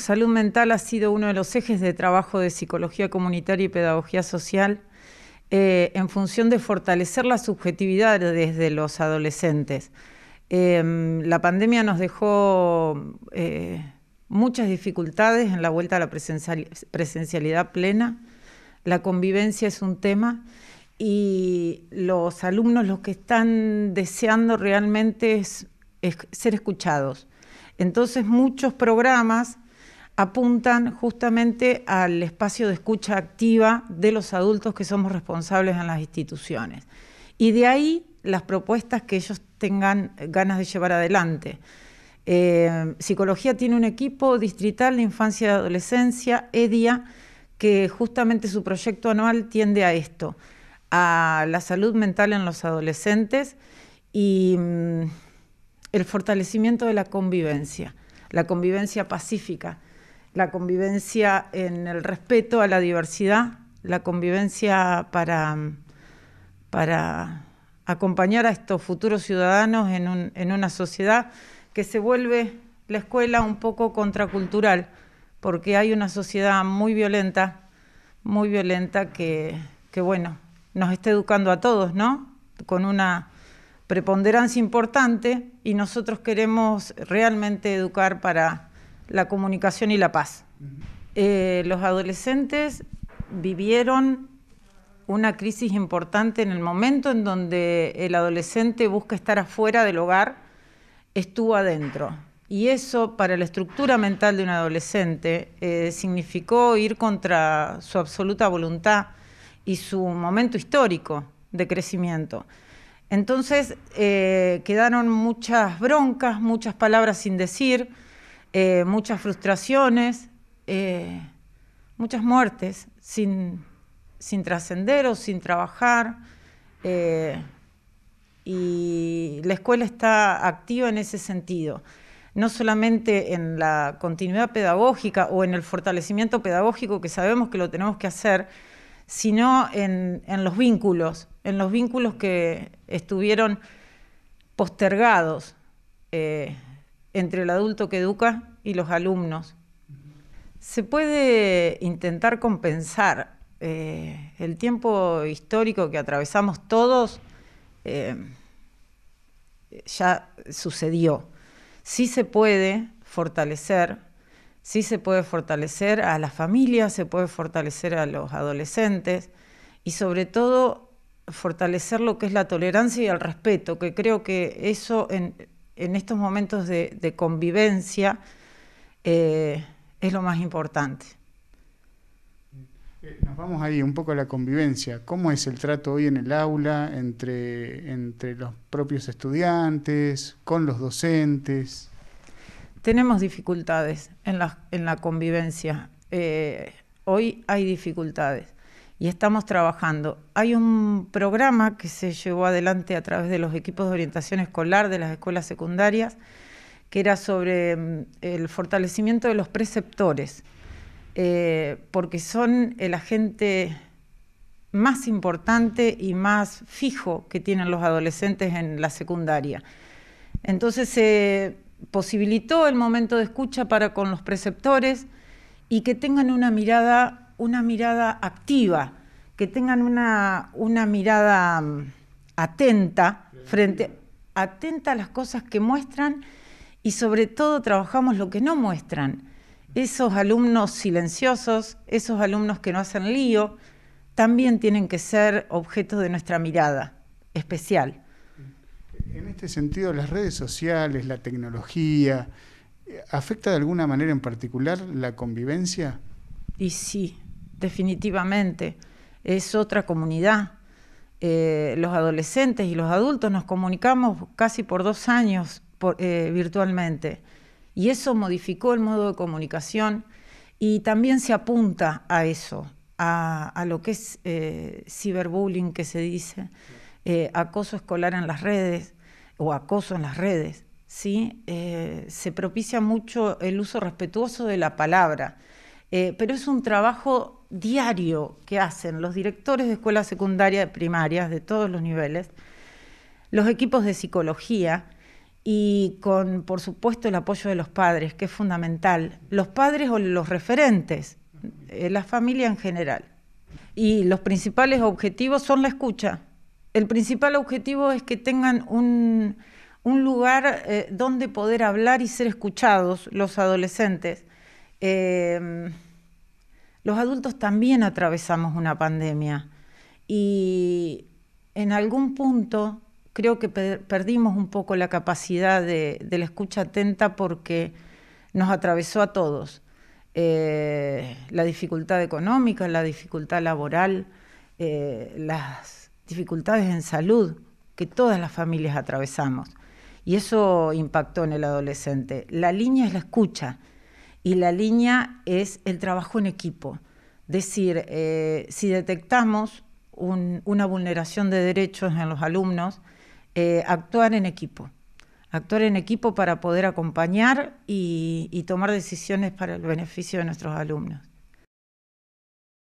salud mental ha sido uno de los ejes de trabajo de psicología comunitaria y pedagogía social eh, en función de fortalecer la subjetividad desde los adolescentes. Em, la pandemia nos dejó eh, muchas dificultades en la vuelta a la presencialidad plena. La convivencia es un tema y los alumnos lo que están deseando realmente es ser escuchados. Entonces muchos programas apuntan justamente al espacio de escucha activa de los adultos que somos responsables en las instituciones. Y de ahí las propuestas que ellos tengan ganas de llevar adelante. Eh, Psicología tiene un equipo distrital de infancia y adolescencia, EDIA, que justamente su proyecto anual tiende a esto, a la salud mental en los adolescentes y mm, el fortalecimiento de la convivencia, la convivencia pacífica la convivencia en el respeto a la diversidad, la convivencia para, para acompañar a estos futuros ciudadanos en, una sociedad que se vuelve la escuela un poco contracultural, porque hay una sociedad muy violenta, muy violenta que, que bueno, nos está educando a todos, ¿no? Con una preponderancia importante y nosotros queremos realmente educar para la comunicación y la paz. Eh, los adolescentes vivieron una crisis importante en el momento en donde el adolescente busca estar afuera del hogar, estuvo adentro. Y eso para la estructura mental de un adolescente eh, significó ir contra su absoluta voluntad y su momento histórico de crecimiento. Entonces eh, quedaron muchas broncas, muchas palabras sin decir eh, muchas frustraciones, eh, muchas muertes sin, trascender o sin trabajar. Eh, y la escuela está activa en ese sentido, no solamente en la continuidad pedagógica o en el fortalecimiento pedagógico que sabemos que lo tenemos que hacer, sino en, los vínculos, en los vínculos que estuvieron postergados entre el adulto que educa y los alumnos. Se puede intentar compensar eh, el tiempo histórico que atravesamos todos, eh, ya sucedió. Sí se puede fortalecer, sí se puede fortalecer a las familias, se puede fortalecer a los adolescentes y sobre todo fortalecer lo que es la tolerancia y el respeto, que creo que eso en, estos momentos de convivencia, eh, es lo más importante. Eh, nos vamos ahí un poco a la convivencia. ¿Cómo es el trato hoy en el aula entre, los propios estudiantes, con los docentes? Tenemos dificultades en la, en la convivencia. Eh, hoy hay dificultades y estamos trabajando. Hay un programa que se llevó adelante a través de los equipos de orientación escolar de las escuelas secundarias que era sobre mm, el fortalecimiento de los preceptores, eh, porque son el agente más importante y más fijo que tienen los adolescentes en la secundaria. Entonces se posibilitó el momento de escucha para con los preceptores y que tengan una mirada, una mirada activa, que tengan una, una mirada mm, atenta frente atenta a las cosas que muestran y sobre todo trabajamos lo que no muestran, esos alumnos silenciosos, esos alumnos que no hacen lío, también tienen que ser objeto de nuestra mirada especial. En este sentido, las redes sociales, la tecnología, ¿afecta de alguna manera en particular la convivencia? Y sí, definitivamente. Es otra comunidad. Eh, los adolescentes y los adultos nos comunicamos casi por dos años eh, virtualmente. Y eso modificó el modo de comunicación y también se apunta a eso, a, lo que es eh, ciberbullying que se dice, eh, acoso escolar en las redes o acoso en las redes. ¿sí? se propicia mucho el uso respetuoso de la palabra, pero es un trabajo diario que hacen los directores de escuelas secundarias, primarias, de todos los niveles, los equipos de psicología, y con, por supuesto, el apoyo de los padres, que es fundamental, los padres o los referentes, eh, la familia en general. Y los principales objetivos son la escucha. El principal objetivo es que tengan un, lugar eh, donde poder hablar y ser escuchados los adolescentes. Em, los adultos también atravesamos una pandemia y en algún punto creo que perdimos un poco la capacidad de, la escucha atenta porque nos atravesó a todos. Eh, la dificultad económica, la dificultad laboral, eh, las dificultades en salud que todas las familias atravesamos. Y eso impactó en el adolescente. La línea es la escucha y la línea es el trabajo en equipo. Es Decir, eh, si detectamos una vulneración de derechos en los alumnos, eh, actuar en equipo. Actuar en equipo para poder acompañar y tomar decisiones para el beneficio de nuestros alumnos.